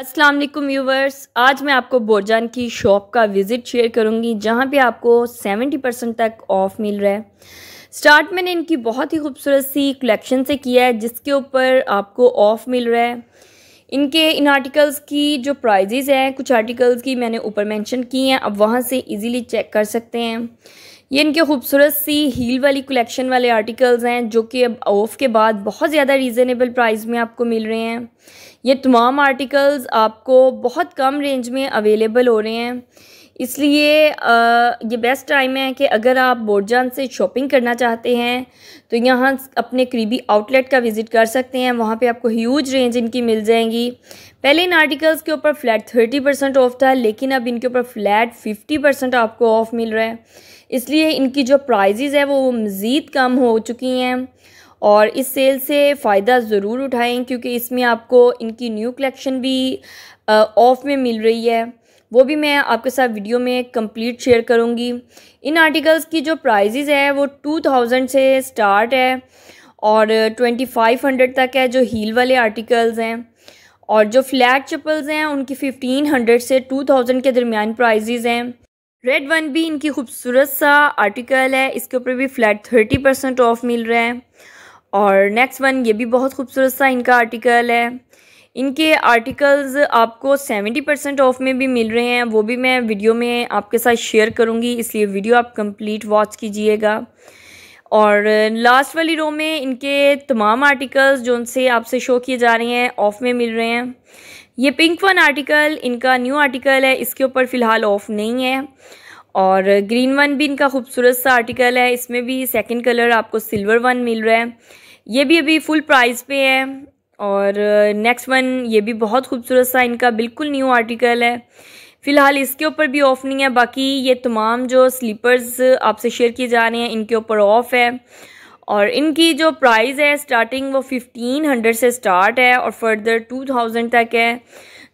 अस्सलाम वालेकुम व्यूवर्स आज मैं आपको बोरजान की शॉप का विज़िट शेयर करूंगी जहां पे आपको 70 परसेंट तक ऑफ़ मिल रहा है स्टार्ट मैंने इनकी बहुत ही खूबसूरत सी कलेक्शन से किया है जिसके ऊपर आपको ऑफ़ मिल रहा है इनके इन आर्टिकल्स की जो प्राइजेज़ हैं कुछ आर्टिकल्स की मैंने ऊपर मेंशन की हैं आप वहाँ से इजीली चेक कर सकते हैं ये इनके खूबसूरत सी हील वाली कलेक्शन वाले आर्टिकल्स हैं जो कि अब ऑफ के बाद बहुत ज़्यादा रीज़नेबल प्राइस में आपको मिल रहे हैं ये तमाम आर्टिकल्स आपको बहुत कम रेंज में अवेलेबल हो रहे हैं इसलिए ये बेस्ट टाइम है कि अगर आप बोर्डजान से शॉपिंग करना चाहते हैं तो यहाँ अपने करीबी आउटलेट का विज़िट कर सकते हैं वहाँ पे आपको ह्यूज रेंज इनकी मिल जाएंगी पहले इन आर्टिकल्स के ऊपर फ्लैट थर्टी परसेंट ऑफ था लेकिन अब इनके ऊपर फ्लैट फिफ्टी परसेंट आपको ऑफ़ मिल रहा है इसलिए इनकी जो प्राइजेज़ है वो मज़ीद कम हो चुकी हैं और इस सेल से फ़ायदा ज़रूर उठाएँ क्योंकि इसमें आपको इनकी न्यू कलेक्शन भी ऑफ़ में मिल रही है वो भी मैं आपके साथ वीडियो में कंप्लीट शेयर करूँगी इन आर्टिकल्स की जो प्राइजेज है वो टू थाउजेंड से स्टार्ट है और ट्वेंटी फाइव हंड्रेड तक है जो हील वाले आर्टिकल्स हैं और जो फ्लैट चप्पल्स हैं उनकी फिफ्टीन हंड्रेड से टू थाउजेंड के दरमियान प्राइजेज हैं रेड वन भी इनकी खूबसूरत सा आर्टिकल है इसके ऊपर भी फ्लैट थर्टी परसेंट ऑफ मिल रहा है और नेक्स्ट वन ये भी बहुत खूबसूरत सा इनका आर्टिकल है इनके आर्टिकल्स आपको 70 परसेंट ऑफ में भी मिल रहे हैं वो भी मैं वीडियो में आपके साथ शेयर करूँगी इसलिए वीडियो आप कंप्लीट वॉच कीजिएगा और लास्ट वाली रो में इनके तमाम आर्टिकल्स जो उनसे आपसे शो किए जा रहे हैं ऑफ में मिल रहे हैं ये पिंक वन आर्टिकल इनका न्यू आर्टिकल है इसके ऊपर फ़िलहाल ऑफ नहीं है और ग्रीन वन भी इनका खूबसूरत सा आर्टिकल है इसमें भी सेकंड कलर आपको सिल्वर वन मिल रहा है ये भी अभी फुल प्राइस पे है और नेक्स्ट uh, वन ये भी बहुत खूबसूरत सा इनका बिल्कुल न्यू आर्टिकल है फ़िलहाल इसके ऊपर भी ऑफ़ नहीं है बाकी ये तमाम जो स्लीपर्स uh, आपसे शेयर किए जा रहे हैं इनके ऊपर ऑफ़ है और इनकी जो प्राइस है स्टार्टिंग वो फिफ्टीन हंड्रेड से स्टार्ट है और फर्दर टू थाउजेंड तक है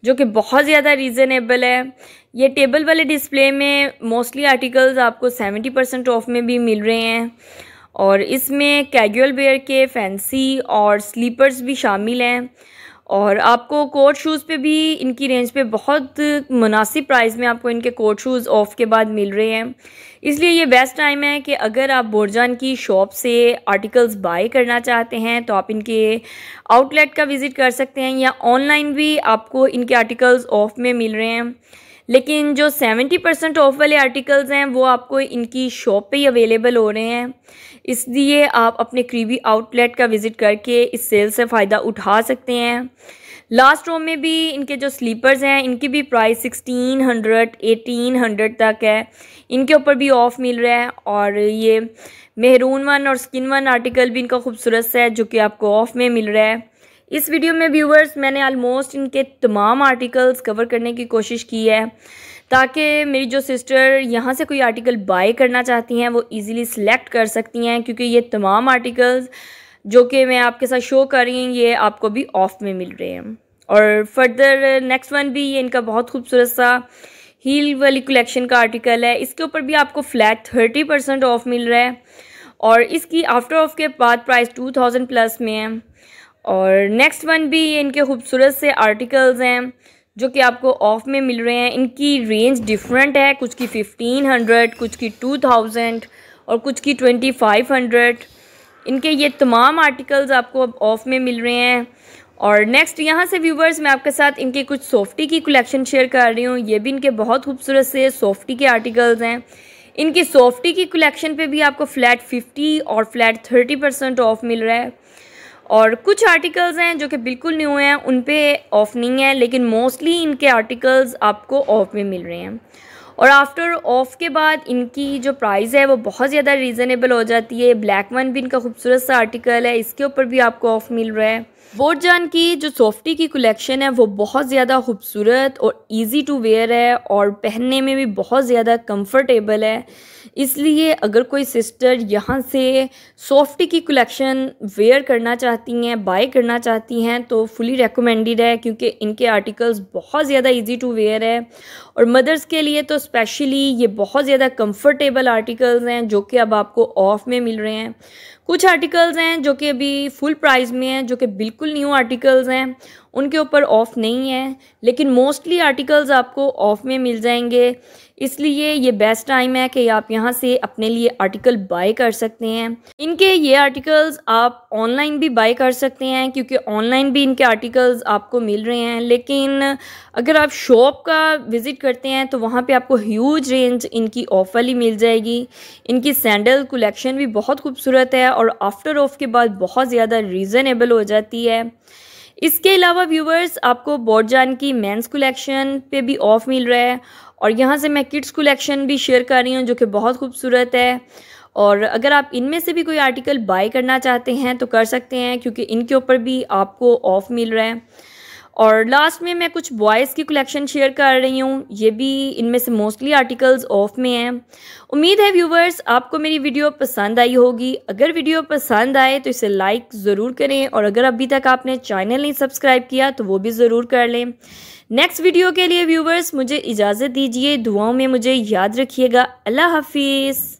जो कि बहुत ज़्यादा रीज़नेबल है ये टेबल वाले डिस्प्ले में मोस्टली आर्टिकल्स आपको सेवेंटी परसेंट ऑफ में भी मिल रहे हैं और इसमें कैजुअल वेयर के फैंसी और स्लीपर्स भी शामिल हैं और आपको कोट शूज़ पे भी इनकी रेंज पे बहुत मुनासिब प्राइस में आपको इनके कोट शूज़ ऑफ के बाद मिल रहे हैं इसलिए ये बेस्ट टाइम है कि अगर आप बोरजान की शॉप से आर्टिकल्स बाय करना चाहते हैं तो आप इनके आउटलेट का विज़िट कर सकते हैं या ऑनलाइन भी आपको इनके आर्टिकल्स ऑफ में मिल रहे हैं लेकिन जो सेवेंटी परसेंट ऑफ वाले आर्टिकल्स हैं वो आपको इनकी शॉप पे ही अवेलेबल हो रहे हैं इसलिए आप अपने करीबी आउटलेट का विज़िट करके इस सेल से फ़ायदा उठा सकते हैं लास्ट रोम में भी इनके जो स्लीपर्स हैं इनकी भी price sixteen hundred eighteen hundred तक है इनके ऊपर भी ऑफ़ मिल रहा है और ये मेहरून वन और स्किन वन आर्टिकल भी इनका खूबसूरत है जो कि आपको ऑफ़ में मिल रहा है इस वीडियो में व्यूवर्स मैंने आलमोस्ट इनके तमाम आर्टिकल्स कवर करने की कोशिश की है ताकि मेरी जो सिस्टर यहाँ से कोई आर्टिकल बाय करना चाहती हैं वो इजीली सिलेक्ट कर सकती हैं क्योंकि ये तमाम आर्टिकल्स जो कि मैं आपके साथ शो कर रही हूँ ये आपको भी ऑफ में मिल रहे हैं और फर्दर नेक्स्ट वन भी ये इनका बहुत खूबसूरत सा हील वाली कलेक्शन का आर्टिकल है इसके ऊपर भी आपको फ्लैट थर्टी परसेंट ऑफ मिल रहा है और इसकी आफ्टर ऑफ के बाद प्राइस टू थाउजेंड प्लस में है और नेक्स्ट वन भी ये इनके खूबसूरत से आर्टिकल्स हैं जो कि आपको ऑफ में मिल रहे हैं इनकी रेंज डिफरेंट है कुछ की फ़िफ्टीन हंड्रेड कुछ की टू थाउजेंड और कुछ की ट्वेंटी फाइव हंड्रेड इनके ये तमाम आर्टिकल्स आपको अब ऑफ में मिल रहे हैं और नेक्स्ट यहाँ से व्यूवर्स मैं आपके साथ इनके कुछ सॉफ्टी की कलेक्शन शेयर कर रही हूँ ये भी इनके बहुत खूबसूरत से सॉफ्टी के आर्टिकल्स हैं इनकी सॉफ्टी की कलेक्शन पे भी आपको फ्लैट 50 और फ्लैट 30 परसेंट ऑफ मिल रहा है और कुछ आर्टिकल्स हैं जो कि बिल्कुल न्यू हैं उन पे ऑफ नहीं है लेकिन मोस्टली इनके आर्टिकल्स आपको ऑफ में मिल रहे हैं और आफ्टर ऑफ के बाद इनकी जो प्राइस है वो बहुत ज़्यादा रीज़नेबल हो जाती है ब्लैक वन भी इनका खूबसूरत सा आर्टिकल है इसके ऊपर भी आपको ऑफ मिल रहा है बोट जान की जो सॉफ्टी की कलेक्शन है वो बहुत ज़्यादा खूबसूरत और इजी टू वेयर है और पहनने में भी बहुत ज़्यादा कंफर्टेबल है इसलिए अगर कोई सिस्टर यहाँ से सॉफ्टी की कलेक्शन वेयर करना चाहती हैं बाय करना चाहती हैं तो फुली रेकमेंडेड है क्योंकि इनके आर्टिकल्स बहुत ज़्यादा इजी टू वेयर है और मदर्स के लिए तो स्पेशली ये बहुत ज़्यादा कंफर्टेबल आर्टिकल्स हैं जो कि अब आपको ऑफ में मिल रहे हैं कुछ आर्टिकल्स हैं जो कि अभी फुल प्राइस में हैं जो कि बिल्कुल न्यू आर्टिकल्स हैं उनके ऊपर ऑफ़ नहीं है लेकिन मोस्टली आर्टिकल्स आपको ऑफ़ में मिल जाएंगे इसलिए ये बेस्ट टाइम है कि आप यहाँ से अपने लिए आर्टिकल बाय कर सकते हैं इनके ये आर्टिकल्स आप ऑनलाइन भी बाय कर सकते हैं क्योंकि ऑनलाइन भी इनके आर्टिकल्स आपको मिल रहे हैं लेकिन अगर आप शॉप का विज़िट करते हैं तो वहाँ पे आपको ह्यूज रेंज इनकी ऑफ़ वाली मिल जाएगी इनकी सैंडल कलेक्शन भी बहुत खूबसूरत है और आफ्टर ऑफ के बाद बहुत ज़्यादा रीज़नेबल हो जाती है इसके अलावा व्यूवर्स आपको बोर्डजान की मेंस कलेक्शन पे भी ऑफ़ मिल रहा है और यहाँ से मैं किड्स कलेक्शन भी शेयर कर रही हूँ जो कि बहुत खूबसूरत है और अगर आप इनमें से भी कोई आर्टिकल बाय करना चाहते हैं तो कर सकते हैं क्योंकि इनके ऊपर भी आपको ऑफ़ मिल रहा है और लास्ट में मैं कुछ बॉयज़ की कलेक्शन शेयर कर रही हूँ ये भी इनमें से मोस्टली आर्टिकल्स ऑफ में हैं उम्मीद है व्यूवर्स आपको मेरी वीडियो पसंद आई होगी अगर वीडियो पसंद आए तो इसे लाइक ज़रूर करें और अगर अभी तक आपने चैनल नहीं सब्सक्राइब किया तो वो भी ज़रूर कर लें नेक्स्ट वीडियो के लिए व्यूवर्स मुझे इजाज़त दीजिए दुआओं में मुझे याद रखिएगा अल्लाह हाफिज़